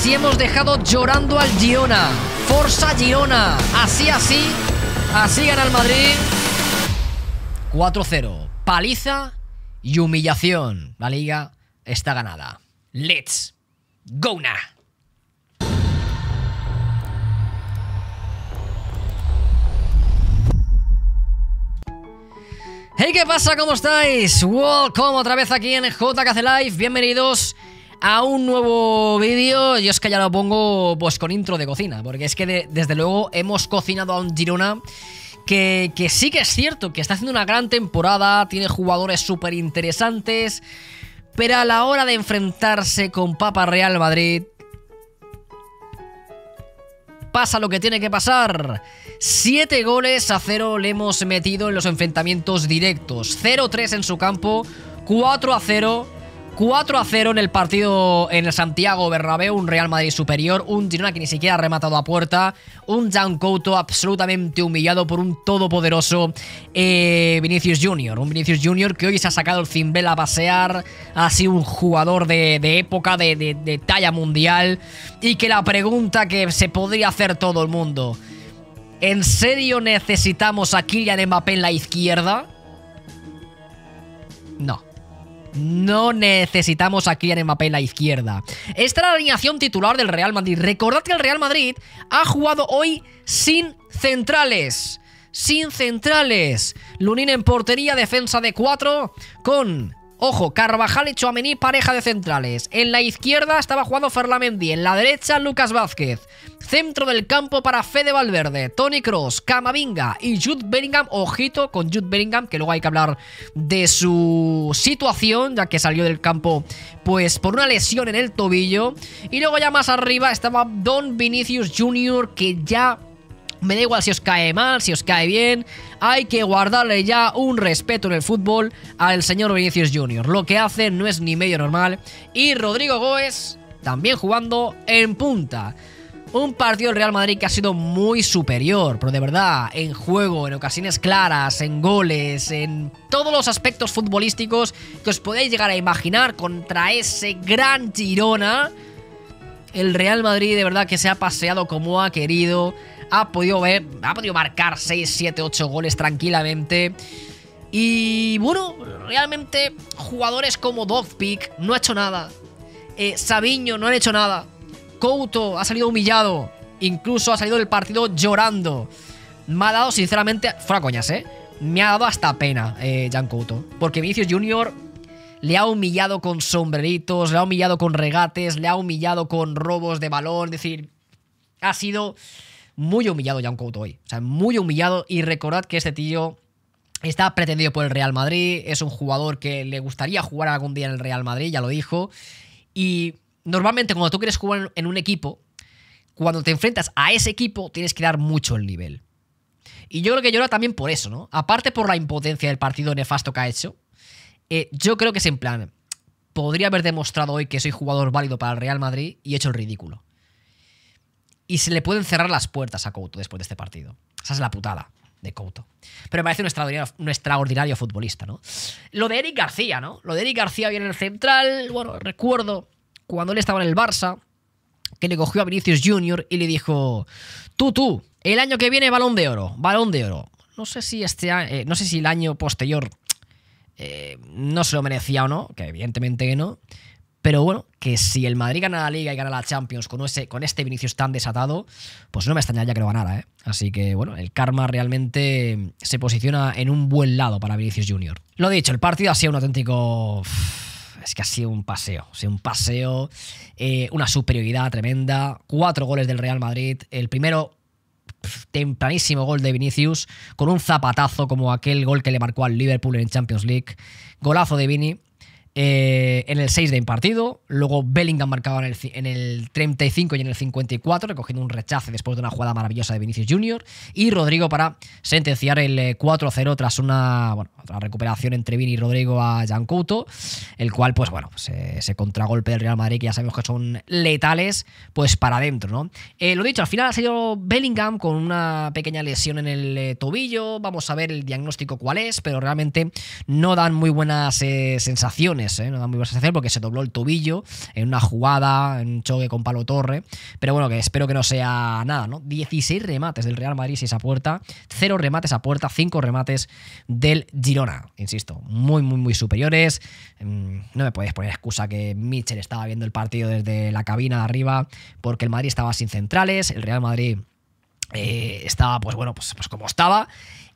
Así hemos dejado llorando al Girona. Forza Girona. Así, así. Así gana el Madrid. 4-0. Paliza y humillación. La liga está ganada. Let's go now. Hey, ¿qué pasa? ¿Cómo estáis? Welcome otra vez aquí en JKC Live. Bienvenidos a un nuevo vídeo. Yo es que ya lo pongo pues con intro de cocina, porque es que desde luego hemos cocinado a un Girona. Que, sí que es cierto, que está haciendo una gran temporada, tiene jugadores súper interesantes, pero a la hora de enfrentarse con Papa Real Madrid, pasa lo que tiene que pasar. Siete goles a cero le hemos metido en los enfrentamientos directos. 0-3 en su campo, 4 a 0 4 a 0 en el partido en el Santiago Bernabéu, un Real Madrid superior, un Girona que ni siquiera ha rematado a puerta, un Jan Couto absolutamente humillado por un todopoderoso eh, Vinicius Junior, un Vinicius Junior que hoy se ha sacado el cimbel a pasear, ha sido un jugador de, época, de, de, de talla mundial, y que la pregunta que se podría hacer todo el mundo, ¿en serio necesitamos a Kylian Mbappé en la izquierda? No necesitamos aquí en Mbappé en la izquierda. Esta es la alineación titular del Real Madrid. Recordad que el Real Madrid ha jugado hoy sin centrales. Sin centrales. Lunín en portería, defensa de 4 con Ojo, Carvajal y Chuamení pareja de centrales. En la izquierda estaba jugando Ferlamendi, en la derecha Lucas Vázquez. Centro del campo para Fede Valverde, Tony Cross, Camavinga y Jude Bellingham. Ojito con Jude Bellingham, que luego hay que hablar de su situación, ya que salió del campo pues por una lesión en el tobillo. Y luego ya más arriba estaba Don Vinicius Jr., que ya me da igual si os cae mal, si os cae bien. Hay que guardarle ya un respeto en el fútbol al señor Vinicius Jr. Lo que hace no es ni medio normal. Y Rodrigo Goes también jugando en punta. Un partido del Real Madrid que ha sido muy superior, pero de verdad, en juego, en ocasiones claras, en goles, en todos los aspectos futbolísticos que os podéis llegar a imaginar contra ese gran Girona. El Real Madrid de verdad que se ha paseado como ha querido ha podido ver, ha podido marcar 6, 7, 8 goles tranquilamente. Y bueno, realmente jugadores como Dogpick no ha hecho nada. Eh, Sabiño no han hecho nada. Couto ha salido humillado. Incluso ha salido del partido llorando. Me ha dado, sinceramente, fuera coñas, ¿eh? Me ha dado hasta pena, eh, Jan Couto. Porque Vinicius Junior le ha humillado con sombreritos, le ha humillado con regates, le ha humillado con robos de balón. Es decir, ha sido muy humillado Jan hoy, O sea, muy humillado. Y recordad que este tío Está pretendido por el Real Madrid, es un jugador que le gustaría jugar algún día en el Real Madrid, ya lo dijo. Y normalmente cuando tú quieres jugar en un equipo, cuando te enfrentas a ese equipo tienes que dar mucho el nivel. Y yo creo que llora también por eso, ¿no? Aparte por la impotencia del partido nefasto que ha hecho, eh, yo creo que es en plan, podría haber demostrado hoy que soy jugador válido para el Real Madrid y hecho el ridículo y se le pueden cerrar las puertas a Couto después de este partido. Esa es la putada de Couto. Pero me parece un extraordinario, futbolista, ¿no? Lo de Eric García, ¿no? Lo de Eric García viene en el central. Bueno, recuerdo cuando él estaba en el Barça, que le cogió a Vinicius Jr. y le dijo: Tú, tú, el año que viene balón de oro, balón de oro. No sé si este eh, no sé si el año posterior eh, no se lo merecía o no, que evidentemente no. Pero bueno, que si el Madrid gana la Liga y gana la Champions con, ese, con este Vinicius tan desatado, pues no me extrañaría que lo ganara. ¿eh? Así que bueno, el karma realmente se posiciona en un buen lado para Vinicius Junior. Lo dicho, el partido ha sido un auténtico... Es que ha sido un paseo, ha sido un paseo, eh, una superioridad tremenda. Cuatro goles del Real Madrid. El primero tempranísimo gol de Vinicius, con un zapatazo como aquel gol que le marcó al Liverpool en Champions League. Golazo de Vini. Eh, en el 6 de impartido. Luego Bellingham marcaba en el, 35 y en el 54, recogiendo un rechace después de una jugada maravillosa de Vinicius Jr. Y Rodrigo para sentenciar el 4-0 eh, tras una recuperación entre Vini y Rodrigo a Jan el cual, pues bueno, pues, eh, se, contragolpe del Real Madrid, que ya sabemos que son letales, pues para adentro, ¿no? lo dicho, al final ha sido Bellingham con una pequeña lesión en el tobillo. Vamos a ver el diagnóstico cuál es, pero realmente no dan muy buenas sensaciones ¿eh? no da muy hacer porque se dobló el tobillo en una jugada, en un choque con Palo Torre. Pero bueno, que espero que no sea nada, ¿no? 16 remates del Real Madrid, 6 a puerta, 0 remates a puerta, 5 remates del Girona. Insisto, muy, muy, muy superiores. Mm, no me podéis poner excusa que Mitchell estaba viendo el partido desde la cabina de arriba porque el Madrid estaba sin centrales, el Real Madrid. Eh, estaba pues bueno pues, pues como estaba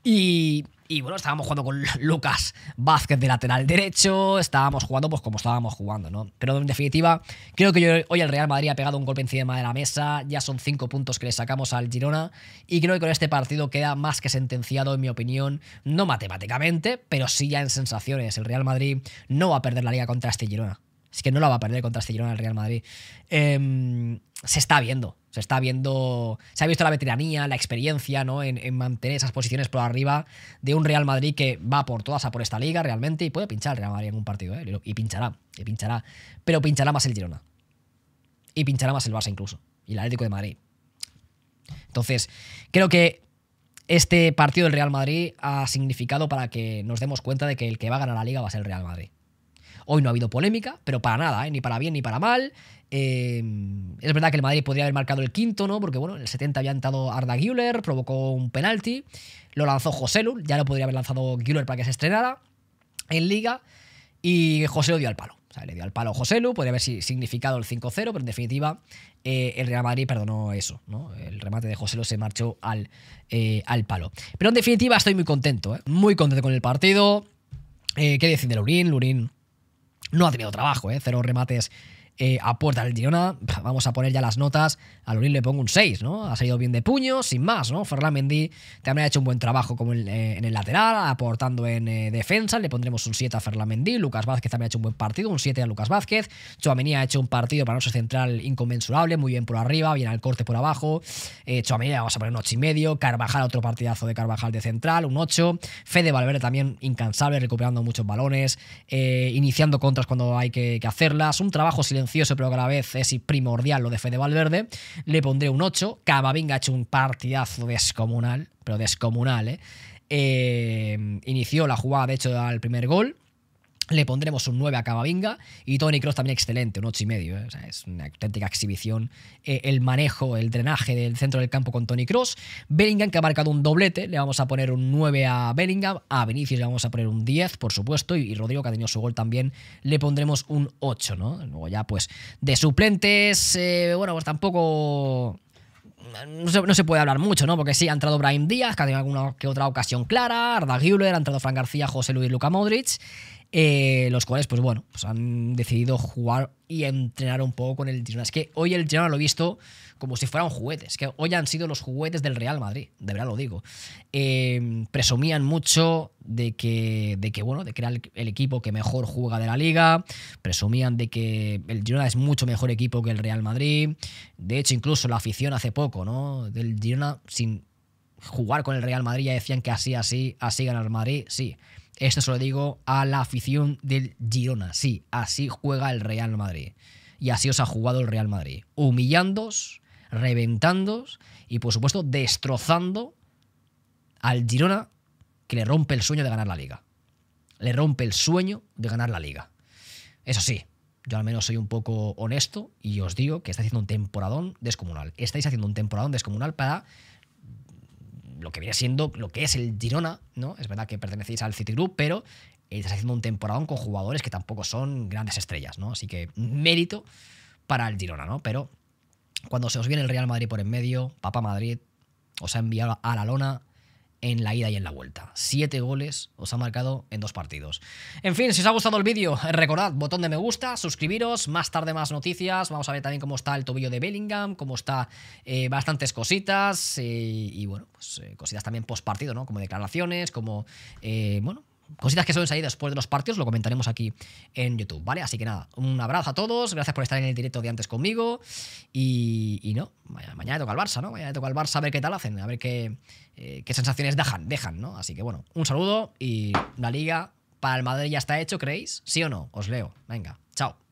y, bueno, estábamos jugando con Lucas Vázquez de lateral derecho, estábamos jugando pues como estábamos jugando, ¿no? Pero en definitiva, creo que hoy el Real Madrid ha pegado un golpe encima de la mesa, ya son cinco puntos que le sacamos al Girona y creo que con este partido queda más que sentenciado, en mi opinión, no matemáticamente, pero sí ya en sensaciones. El Real Madrid no va a perder la liga contra este Girona. Es que no la va a perder contra este Girona el Real Madrid. Em, se está viendo, se está viendo. Se ha visto la veteranía, la experiencia, ¿no? En, mantener esas posiciones por arriba de un Real Madrid que va por todas a por esta liga realmente y puede pinchar el Real Madrid en un partido, ¿eh? Y pinchará, y pinchará. Pero pinchará más el Girona. Y pinchará más el Barça incluso. Y el Atlético de Madrid. Entonces, creo que este partido del Real Madrid ha significado para que nos demos cuenta de que el que va a ganar la liga va a ser el Real Madrid. Hoy no ha habido polémica, pero para nada, ¿eh? ni para bien ni para mal. Em, es verdad que el Madrid podría haber marcado el quinto, ¿no? Porque bueno, en el 70 había entrado Arda Güler, provocó un penalti, lo lanzó José Lul, ya lo podría haber lanzado Güler para que se estrenara en Liga, y José lo dio al palo. le dio al palo a Joselu, podría haber significado el 5-0, pero en definitiva eh, el Real Madrid perdonó eso, ¿no? El remate de José Lu se marchó al, eh, al palo. Pero en definitiva estoy muy contento, Muy contento con el partido. ¿Qué decir de Lurín? Lurín no ha tenido trabajo, ¿eh? Cero remates eh, aporta el Girona. Vamos a poner ya las notas. A le pongo un 6, ¿no? Ha salido bien de puño, sin más, ¿no? Ferland Mendy también ha hecho un buen trabajo como eh, en, el lateral, aportando en eh, defensa. Le pondremos un 7 a Ferland Mendy. Lucas Vázquez también ha hecho un buen partido, un 7 a Lucas Vázquez. Chouameni ha hecho un partido para nuestro central inconmensurable, muy bien por arriba, bien al corte por abajo. Eh, le vamos a poner un 8 y medio. Carvajal, otro partidazo de Carvajal de central, un 8. Fede Valverde también incansable, recuperando muchos balones, iniciando contras cuando hay que, que hacerlas. Un trabajo silencioso pero que a la vez es primordial lo de Fede Valverde. Le pondré un 8. Cababinga ha hecho un partidazo descomunal, pero descomunal, ¿eh? eh, inició la jugada, de hecho, al primer gol. Le pondremos un 9 a Cavavinga, y Tony Cross también excelente, un 8 y medio. ¿eh? es una auténtica exhibición. Eh, el manejo, el drenaje del centro del campo con Tony Cross. Bellingham que ha marcado un doblete, le vamos a poner un 9 a Bellingham. A Vinicius le vamos a poner un 10, por supuesto. Y, Rodrigo que ha tenido su gol también, le pondremos un 8, ¿no? Luego ya pues de suplentes, eh, bueno, pues tampoco... No se, puede hablar mucho, ¿no? Porque sí, ha entrado Brahim Díaz, que ha tenido alguna que otra ocasión clara, Arda Güler, ha entrado Fran García, José Luis Luca Modric. Eh, los cuales, pues bueno, pues han decidido jugar y entrenar un poco con el Girona. Es que hoy el Girona lo he visto como si fueran juguetes, que hoy han sido los juguetes del Real Madrid, de verdad lo digo. Em, presumían mucho de que, de que, bueno, de que era el, el, equipo que mejor juega de la liga, presumían de que el Girona es mucho mejor equipo que el Real Madrid, de hecho incluso la afición hace poco, ¿no? Del Girona sin jugar con el Real Madrid, ya decían que así, así, así ganar el Madrid, sí. Esto se lo digo a la afición del Girona, sí, así juega el Real Madrid. Y así os ha jugado el Real Madrid. Humillándos, reventándos y por supuesto destrozando al Girona que le rompe el sueño de ganar la liga. Le rompe el sueño de ganar la liga. Eso sí, yo al menos soy un poco honesto y os digo que estáis haciendo un temporadón descomunal. Estáis haciendo un temporadón descomunal para lo que viene siendo lo que es el Girona, ¿no? Es verdad que pertenecéis al Citigroup, pero estás haciendo un temporadón con jugadores que tampoco son grandes estrellas, ¿no? Así que mérito para el Girona, ¿no? Pero cuando se os viene el Real Madrid por en medio, Papa Madrid os ha enviado a la lona en la ida y en la vuelta. Siete goles os ha marcado en dos partidos. En fin, si os ha gustado el vídeo, recordad, botón de me gusta, suscribiros, más tarde más noticias, vamos a ver también cómo está el tobillo de Bellingham, cómo está eh, bastantes cositas eh, y bueno, pues, eh, cositas también post partido, ¿no? Como declaraciones, como, bueno, cositas que suelen salir después de los partidos, lo comentaremos aquí en YouTube, ¿vale? Así que nada, un abrazo a todos, gracias por estar en el directo de antes conmigo y, no, mañana, toca el Barça, ¿no? Mañana toca el Barça a ver qué tal hacen, a ver qué, eh, qué sensaciones dejan, dejan, ¿no? Así que bueno, un saludo y la liga para el Madrid ya está hecho, ¿creéis? ¿Sí o no? Os leo, venga, chao.